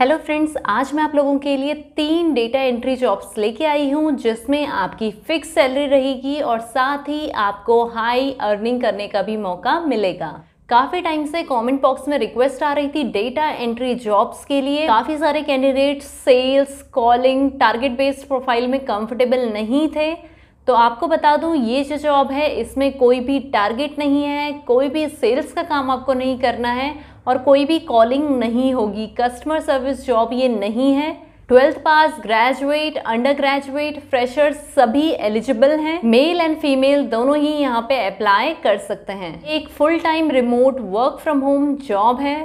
Hello friends आज मैं आप लोगों के लिए तीन डेटा एंट्री जॉब्स लेके आई हूँ जिसमें आपकी फिक्स सैलरी रहेगी और साथ ही आपको हाई अर्निंग करने का भी मौका मिलेगा काफ़ी टाइम से कमेंट बॉक्स में रिक्वेस्ट आ रही थी डेटा एंट्री जॉब्स के लिए काफ़ी सारे candidate sales calling target based profile में कंफर्टेबल नहीं थे तो आपको बता दूं ये जो जॉब है इसमें कोई भी टारगेट नहीं है कोई भी सेल्स का काम आपको नहीं करना है और कोई भी कॉलिंग नहीं होगी कस्टमर सर्विस जॉब ये नहीं है twelfth pass graduate under graduate fresher सभी एलिजिबल हैं मेल एंड फीमेल दोनों ही यहाँ पे अप्लाई कर सकते हैं एक full time remote work from home job है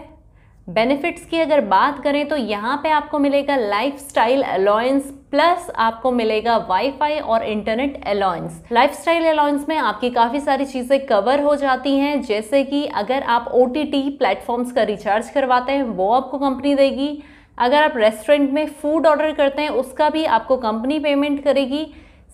बेनिफिट्स की अगर बात करें तो यहाँ पे आपको मिलेगा लाइफस्टाइल अलाउंस प्लस आपको मिलेगा वाईफाई और इंटरनेट अलाउंस लाइफस्टाइल अलाउंस में आपकी काफ़ी सारी चीज़ें कवर हो जाती हैं जैसे कि अगर आप ओ टी प्लेटफॉर्म्स का रिचार्ज करवाते हैं वो आपको कंपनी देगी अगर आप रेस्टोरेंट में फूड ऑर्डर करते हैं उसका भी आपको कंपनी पेमेंट करेगी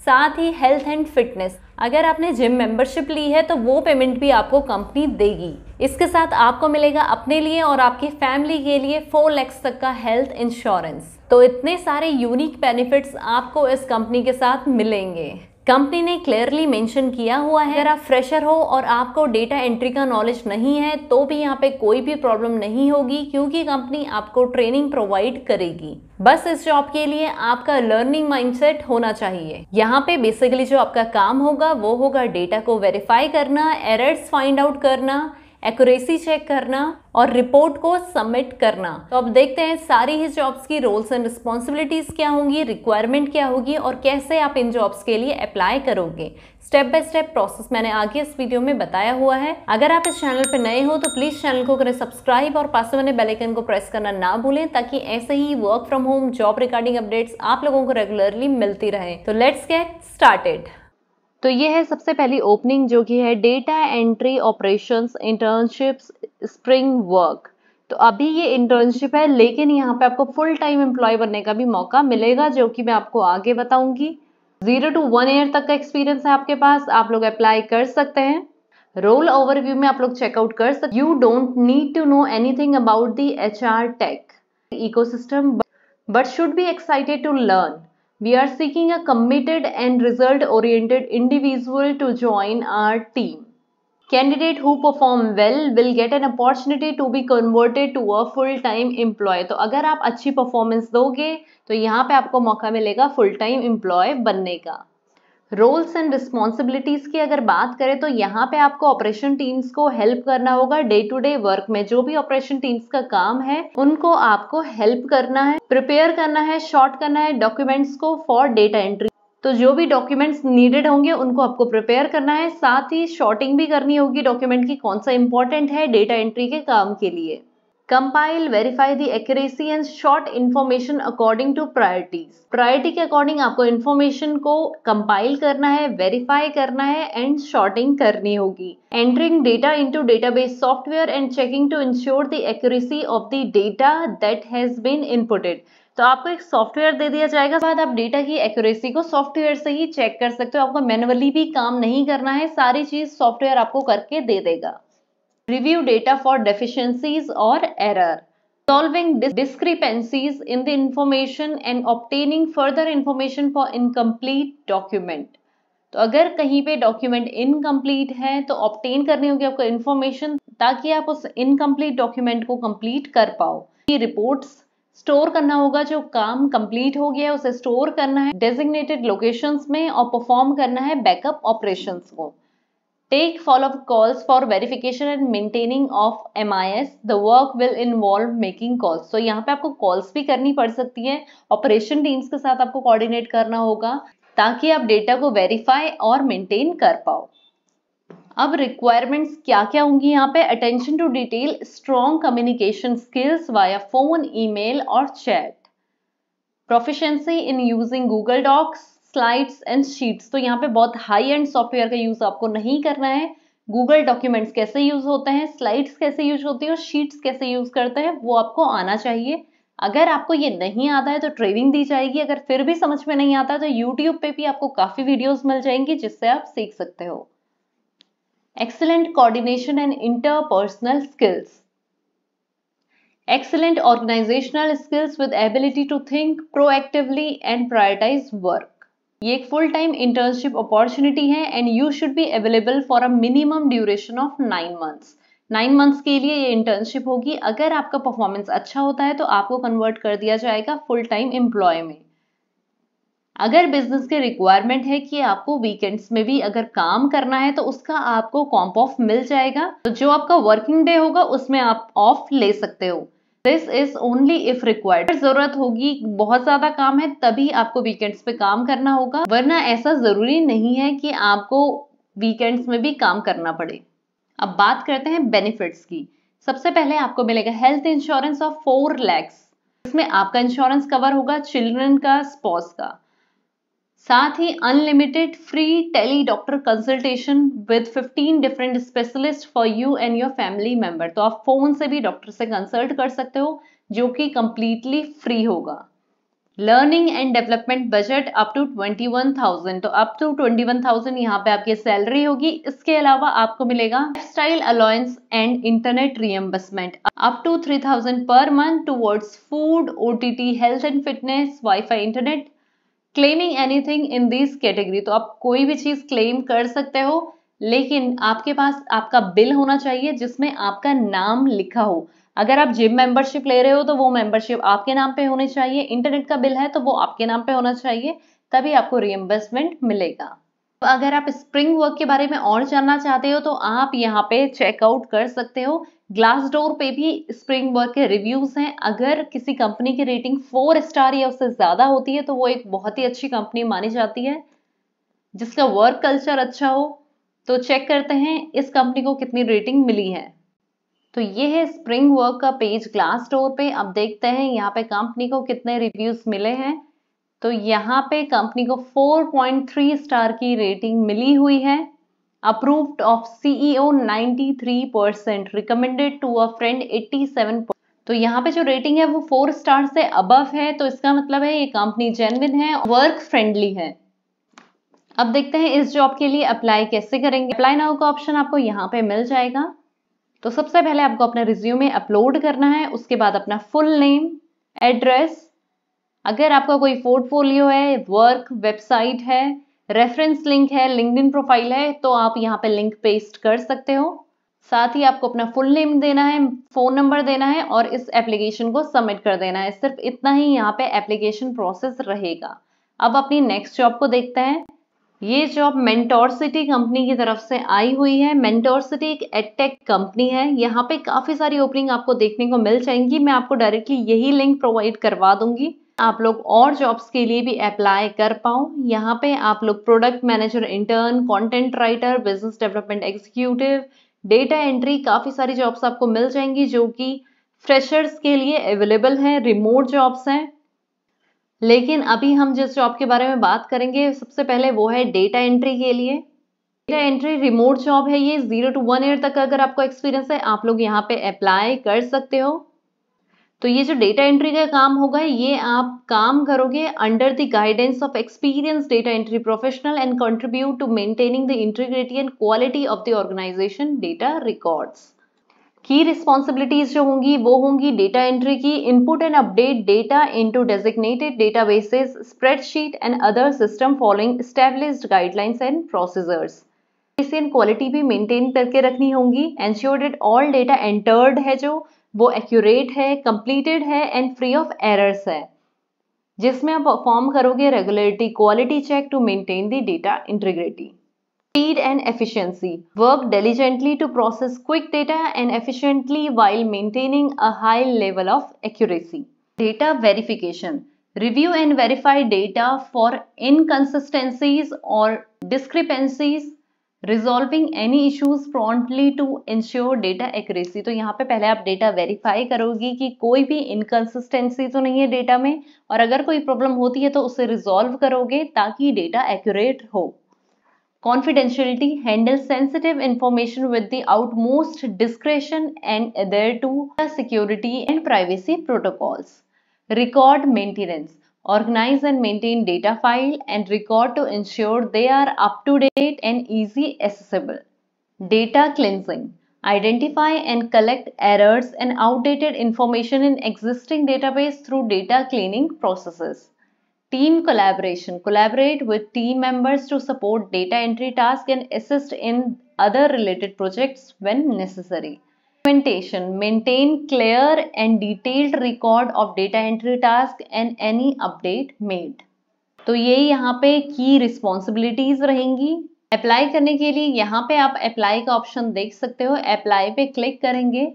साथ ही हेल्थ एंड फिटनेस अगर आपने जिम मेंबरशिप ली है तो वो पेमेंट भी आपको कंपनी देगी इसके साथ आपको मिलेगा अपने लिए और आपकी फैमिली के लिए फोर लैक्स तक का हेल्थ इंश्योरेंस तो इतने सारे यूनिक बेनिफिट्स आपको इस कंपनी के साथ मिलेंगे कंपनी ने क्लियरली मेंशन किया हुआ है अगर आप फ्रेशर हो और आपको डेटा एंट्री का नॉलेज नहीं है तो भी यहाँ पे कोई भी प्रॉब्लम नहीं होगी क्योंकि कंपनी आपको ट्रेनिंग प्रोवाइड करेगी बस इस जॉब के लिए आपका लर्निंग माइंडसेट होना चाहिए यहाँ पे बेसिकली जो आपका काम होगा वो होगा डेटा को वेरीफाई करना एरर्स फाइंड आउट करना एक्यूरेसी चेक करना और रिपोर्ट को सबमिट करना तो अब देखते हैं सारी ही जॉब्स की रोल्स एंड रिस्पॉन्सिबिलिटीज़ क्या होंगी रिक्वायरमेंट क्या होगी और कैसे आप इन जॉब्स के लिए अप्लाई करोगे स्टेप बाय स्टेप प्रोसेस मैंने आगे इस वीडियो में बताया हुआ है अगर आप इस चैनल पर नए हो तो प्लीज़ चैनल को करें सब्सक्राइब और पास में बेलाइकन को प्रेस करना ना भूलें ताकि ऐसे ही work from home job regarding updates आप लोगों को रेगुलरली मिलती रहे तो लेट्स गेट स्टार्टेड तो ये है सबसे पहली ओपनिंग जो कि है data entry operations internships spring work तो अभी ये इंटर्नशिप है लेकिन यहाँ पे आपको फुल टाइम एम्प्लॉय बनने का भी मौका मिलेगा जो कि मैं आपको आगे बताऊंगी जीरो टू वन ईयर तक का एक्सपीरियंस है आपके पास आप लोग अप्लाई कर सकते हैं रोल ओवरव्यू में आप लोग चेकआउट कर सकते you don't need to know anything about the H R tech ecosystem but should be excited to learn We are seeking a committed and result oriented individual to join our team. Candidate who perform well will get an opportunity to be converted to a full time employee. तो अगर आप अच्छी performance दोगे तो यहाँ पे आपको मौका मिलेगा full time employee बनने का रोल्स एंड रिस्पॉन्सिबिलिटीज की अगर बात करें तो यहाँ पे आपको ऑपरेशन टीम्स को हेल्प करना होगा डे टू डे वर्क में जो भी ऑपरेशन टीम्स का काम है उनको आपको हेल्प करना है प्रिपेयर करना है शॉर्ट करना है डॉक्यूमेंट्स को फॉर डेटा एंट्री तो जो भी डॉक्यूमेंट्स नीडेड होंगे उनको आपको प्रिपेयर करना है साथ ही शॉर्टिंग भी करनी होगी डॉक्यूमेंट की कौन सा इंपॉर्टेंट है डेटा एंट्री के काम के लिए compile verify the accuracy and sort information according to priorities priority के अकॉर्डिंग आपको इन्फॉर्मेशन को कंपाइल करना है वेरीफाई करना है एंड शॉर्टिंग करनी होगी entering data into database software and checking to ensure the accuracy of the data that has been inputted तो आपको एक सॉफ्टवेयर दे दिया जाएगा बाद आप डेटा की एक्यूरेसी को सॉफ्टवेयर से ही चेक कर सकते हो आपको मैनुअली भी काम नहीं करना है सारी चीज सॉफ्टवेयर आपको करके दे देगा review data for deficiencies or error, solving dis discrepancies in the information and obtaining further information for incomplete document. तो अगर कहीं पे डॉक्यूमेंट इनकम्प्लीट है तो ऑप्टेन करनी होगी आपको इन्फॉर्मेशन ताकि आप उस इनकम्प्लीट डॉक्यूमेंट को कंप्लीट कर पाओ ये रिपोर्ट्स स्टोर करना होगा जो काम कंप्लीट हो गया है उसे स्टोर करना है डेजिग्नेटेड लोकेशंस में और परफॉर्म करना है बैकअप ऑपरेशंस को Take follow-up calls for verification and maintaining of MIS. The work will involve making calls. So यहाँ पे आपको calls भी करनी पड़ सकती है ऑपरेशन टीम्स के साथ आपको कोऑर्डिनेट करना होगा ताकि आप डेटा को वेरीफाई और मेंटेन कर पाओ अब रिक्वायरमेंट्स क्या क्या होंगी यहाँ पे attention to detail strong communication skills via phone email और chat proficiency in using Google Docs Slides and Sheets तो यहाँ पे बहुत हाई एंड सॉफ्टवेयर का यूज़ आपको नहीं करना है गूगल डॉक्यूमेंट्स कैसे यूज़ होते हैं स्लाइड्स कैसे यूज होती है और शीट्स कैसे यूज़ करते हैं वो आपको आना चाहिए अगर आपको ये नहीं आता है तो ट्रेनिंग दी जाएगी अगर फिर भी समझ में नहीं आता तो यूट्यूब पे भी आपको काफ़ी वीडियोस मिल जाएंगी जिससे आप सीख सकते हो excellent coordination and interpersonal skills excellent organizational skills with ability to think proactively and prioritize work ये एक फुल टाइम इंटर्नशिप अपॉर्चुनिटी है and you should be available for a minimum duration of nine months nine months के लिए ये internship होगी अगर आपका performance अच्छा होता है तो आपको कन्वर्ट कर दिया जाएगा फुल टाइम एम्प्लॉय में अगर बिजनेस के रिक्वायरमेंट है कि आपको वीकेंड्स में भी अगर काम करना है तो उसका आपको कॉम्प ऑफ मिल जाएगा तो जो आपका वर्किंग डे होगा उसमें आप ऑफ ले सकते हो this is only if required जरूरत होगी बहुत ज्यादा काम है तभी आपको वीकेंड्स पे काम करना होगा वरना ऐसा जरूरी नहीं है कि आपको वीकेंड्स में भी काम करना पड़े अब बात करते हैं बेनिफिट्स की सबसे पहले आपको मिलेगा health insurance of four lakhs इसमें आपका इंश्योरेंस कवर होगा चिल्ड्रन का स्पॉस का साथ ही unlimited free tele doctor consultation with 15 different specialist for you and your family member तो आप फोन से भी डॉक्टर से कंसल्ट कर सकते हो जो कि कंप्लीटली फ्री होगा learning and development budget up to 21,000 तो अप टू 21,000 यहाँ पे आपकी सैलरी होगी इसके अलावा आपको मिलेगा lifestyle allowance and internet reimbursement up to 3,000 per month towards food OTT health and fitness wifi internet claiming anything in this category तो आप कोई भी चीज क्लेम कर सकते हो लेकिन आपके पास आपका बिल होना चाहिए जिसमें आपका नाम लिखा हो अगर आप जिम मेंबरशिप ले रहे हो तो वो मेंबरशिप आपके नाम पे होनी चाहिए इंटरनेट का बिल है तो वो आपके नाम पे होना चाहिए तभी आपको रिएम्बर्समेंट मिलेगा तो अगर आप स्प्रिंग वर्क के बारे में और जानना चाहते हो तो आप यहाँ पे चेकआउट कर सकते हो ग्लास डोर पे भी स्प्रिंग वर्क के रिव्यूज हैं अगर किसी कंपनी की रेटिंग फोर स्टार या उससे ज़्यादा होती है तो वो एक बहुत ही अच्छी कंपनी मानी जाती है जिसका वर्क कल्चर अच्छा हो तो चेक करते हैं इस कंपनी को कितनी रेटिंग मिली है तो ये है स्प्रिंग वर्क का पेज ग्लास डोर पे अब देखते हैं यहाँ पे कंपनी को कितने रिव्यूज मिले हैं तो यहाँ पे कंपनी को 4.3 स्टार की रेटिंग मिली हुई है approved of CEO 93 percent recommended to a friend 87 तो यहाँ पे जो रेटिंग है वो फोर स्टार से अबव है तो इसका मतलब है ये कंपनी जेनविन है वर्क फ्रेंडली है अब देखते हैं इस जॉब के लिए अप्लाई कैसे करेंगे अप्लाई नाउ का ऑप्शन आपको यहाँ पे मिल जाएगा तो सबसे पहले आपको अपना रिज्यूमे अपलोड करना है उसके बाद अपना फुल नेम एड्रेस अगर आपका कोई पोर्टफोलियो है वर्क वेबसाइट है रेफरेंस लिंक है लिंक प्रोफाइल है तो आप यहाँ पे लिंक पेस्ट कर सकते हो साथ ही आपको अपना फुल नेम देना है फोन नंबर देना है और इस एप्लीकेशन को सबमिट कर देना है सिर्फ इतना ही यहाँ पे एप्लीकेशन प्रोसेस रहेगा अब अपनी नेक्स्ट जॉब को देखते हैं ये जॉब मेंटोर सिटी कंपनी की तरफ से आई हुई है मेंटोर सिटी एक एडटेक कंपनी है यहाँ पे काफ़ी सारी ओपनिंग आपको देखने को मिल जाएंगी मैं आपको डायरेक्टली यही लिंक प्रोवाइड करवा दूंगी आप लोग और जॉब्स के लिए भी अप्लाई कर पाओ यहाँ पे आप लोग product manager intern content writer business development executive data entry काफ़ी सारी जॉब्स आपको मिल जाएंगी जो कि फ्रेशर्स के लिए अवेलेबल हैं रिमोट जॉब्स हैं लेकिन अभी हम जिस जॉब के बारे में बात करेंगे सबसे पहले वो है डेटा एंट्री के लिए डेटा एंट्री रिमोट जॉब है ये जीरो टू वन ईयर तक अगर आपको एक्सपीरियंस है आप लोग यहाँ पे अप्लाई कर सकते हो तो ये जो डेटा एंट्री का काम होगा ये आप काम करोगे under the guidance of experience data entry professional and contribute to maintaining the integrity and quality of the organization data records की रिस्पॉन्सिबिलिटीज जो होंगी वो होंगी डेटा एंट्री की input and update data into designated databases spreadsheet and other system following established guidelines and procedures and quality भी maintain करके रखनी होगी ensure that all data entered है जो वो एक्यूरेट है कंप्लीटेड है एंड फ्री ऑफ एरर्स है जिसमें आप परफॉर्म करोगे regularity quality check to maintain the data integrity speed and efficiency work diligently to process quick data and efficiently while maintaining a high level of accuracy data verification review and verified data for inconsistencies और discrepancies resolving any issues promptly to ensure data accuracy तो यहाँ पे पहले आप data verify करोगी कि कोई भी इनकन्सिस्टेंसी तो नहीं है डेटा में और अगर कोई प्रॉब्लम होती है तो उसे रिजॉल्व करोगे ताकि डेटा एक्यूरेट हो confidentiality handles sensitive information with the utmost discretion and adhere to security and privacy protocols record maintenance organize and maintain data file and record to ensure they are up to date and easy accessible. Data cleansing. Identify and collect errors and outdated information in existing database through data cleaning processes. Team collaboration. Collaborate with team members to support data entry tasks and assist in other related projects when necessary. documentation, maintain clear and detailed record of data entry task and any update made. तो ये यहाँ पे की responsibilities रहेंगी apply करने के लिए यहाँ पे आप अप्लाई का ऑप्शन देख सकते हो अप्लाई पे क्लिक करेंगे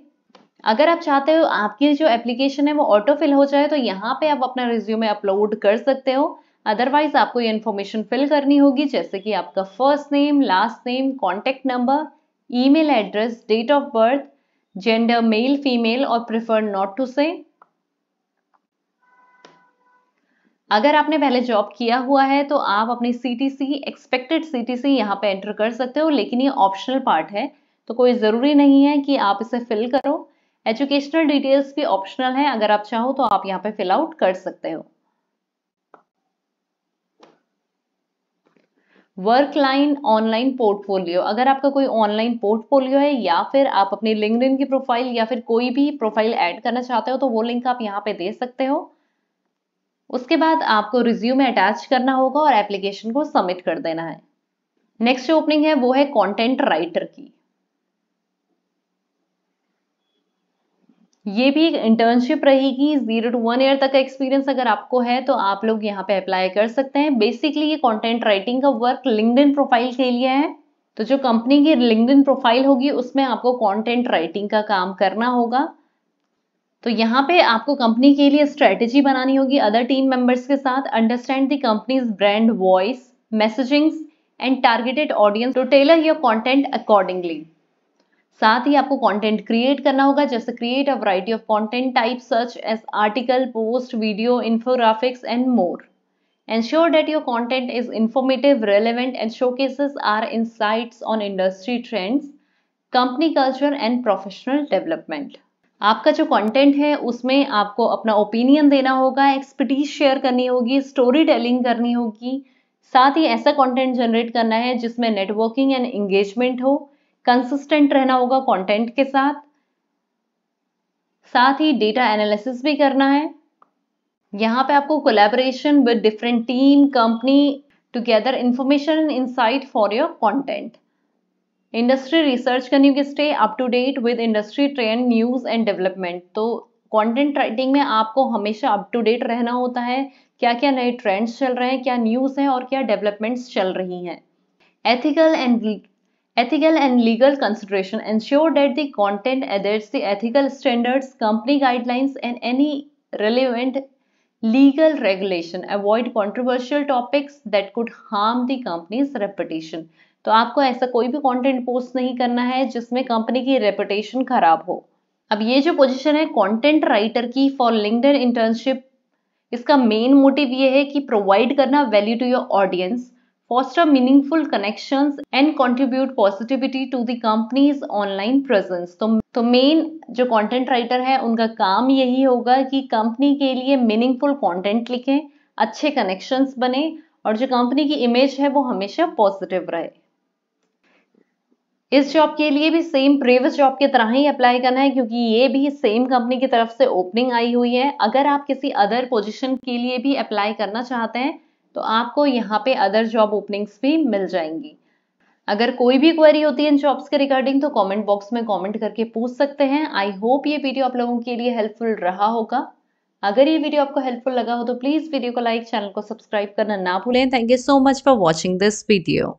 अगर आप चाहते हो आपकी जो एप्लीकेशन है वो ऑटो फिल हो जाए तो यहाँ पे आप अपना रिज्यूमे अपलोड कर सकते हो अदरवाइज आपको ये इन्फॉर्मेशन फिल करनी होगी जैसे कि आपका first name last name contact number email address date of birth gender male female और प्रिफर नॉट टू से अगर आपने पहले जॉब किया हुआ है तो आप अपनी सी टी सी एक्सपेक्टेड सी यहाँ पे एंटर कर सकते हो लेकिन ये ऑप्शनल पार्ट है तो कोई ज़रूरी नहीं है कि आप इसे फिल करो एजुकेशनल डिटेल्स भी ऑप्शनल है अगर आप चाहो तो आप यहाँ पे फिल आउट कर सकते हो वर्क लाइन ऑनलाइन पोर्टफोलियो अगर आपका कोई ऑनलाइन पोर्टफोलियो है या फिर आप अपनी लिंकड की प्रोफाइल या फिर कोई भी प्रोफाइल ऐड करना चाहते हो तो वो लिंक आप यहाँ पे दे सकते हो उसके बाद आपको रिज्यूम अटैच करना होगा और एप्लीकेशन को सबमिट कर देना है नेक्स्ट जो ओपनिंग है वो है कंटेंट राइटर की ये भी एक इंटर्नशिप रहेगी जीरो टू वन ईयर तक का एक्सपीरियंस अगर आपको है तो आप लोग यहाँ पे अप्लाई कर सकते हैं बेसिकली ये कंटेंट राइटिंग का वर्क लिंकड प्रोफाइल के लिए है तो जो कंपनी की लिंकड प्रोफाइल होगी उसमें आपको कंटेंट राइटिंग का काम करना होगा तो यहाँ पे आपको कंपनी के लिए स्ट्रेटेजी बनानी होगी अदर टीम मेंबर्स के साथ understand the company's brand voice messagings and targeted audience to tailor your content accordingly साथ ही आपको कंटेंट क्रिएट करना होगा जैसे create a variety of content type such as article post video infographics and more Ensure that your content is informative, relevant, and showcases are in on industry trends company culture and professional development आपका जो content है उसमें आपको अपना opinion देना होगा expertise share करनी होगी स्टोरी टेलिंग करनी होगी साथ ही ऐसा कंटेंट जनरेट करना है जिसमें नेटवर्किंग एंड एंगेजमेंट हो कंसिस्टेंट रहना होगा कंटेंट के साथ साथ ही डेटा एनालिसिस भी करना है यहाँ पे आपको collaboration with different team company together information and insight for your content industry research can you stay up to date with industry trend news and development तो कंटेंट राइटिंग में आपको हमेशा अप टू डेट रहना होता है क्या क्या नए ट्रेंड्स चल रहे हैं क्या न्यूज़ है और क्या डेवलपमेंट्स चल रही हैं ethical and Ethical and legal consideration ensure that the content adheres the ethical standards, company guidelines, and any relevant legal regulation. Avoid controversial topics that could harm the company's reputation. तो आपको ऐसा कोई भी content post नहीं करना है जिसमें company की रेपुटेशन खराब हो अब ये जो पोजीशन है कंटेंट राइटर की फॉर लिंक्डइन इंटर्नशिप इसका मेन मोटिव ये है कि प्रोवाइड करना value to your audience foster meaningful connections and contribute positivity to the company's online presence तो तो मेन जो कंटेंट राइटर है उनका काम यही होगा कि कंपनी के लिए मीनिंगफुल कंटेंट लिखें अच्छे कनेक्शंस बने और जो कंपनी की इमेज है वो हमेशा पॉजिटिव रहे इस जॉब के लिए भी सेम प्रीवियस जॉब की तरह ही अप्लाई करना है क्योंकि ये भी सेम कंपनी की तरफ से ओपनिंग आई हुई है अगर आप किसी अदर पोजीशन के लिए भी अप्लाई करना चाहते हैं तो आपको यहाँ पे अदर जॉब ओपनिंग्स भी मिल जाएंगी अगर कोई भी क्वेरी होती है इन जॉब्स के रिगार्डिंग तो कमेंट बॉक्स में कमेंट करके पूछ सकते हैं आई होप ये वीडियो आप लोगों के लिए हेल्पफुल रहा होगा अगर ये वीडियो आपको हेल्पफुल लगा हो तो प्लीज़ वीडियो को लाइक चैनल को सब्सक्राइब करना ना भूलें thank you so much for watching this video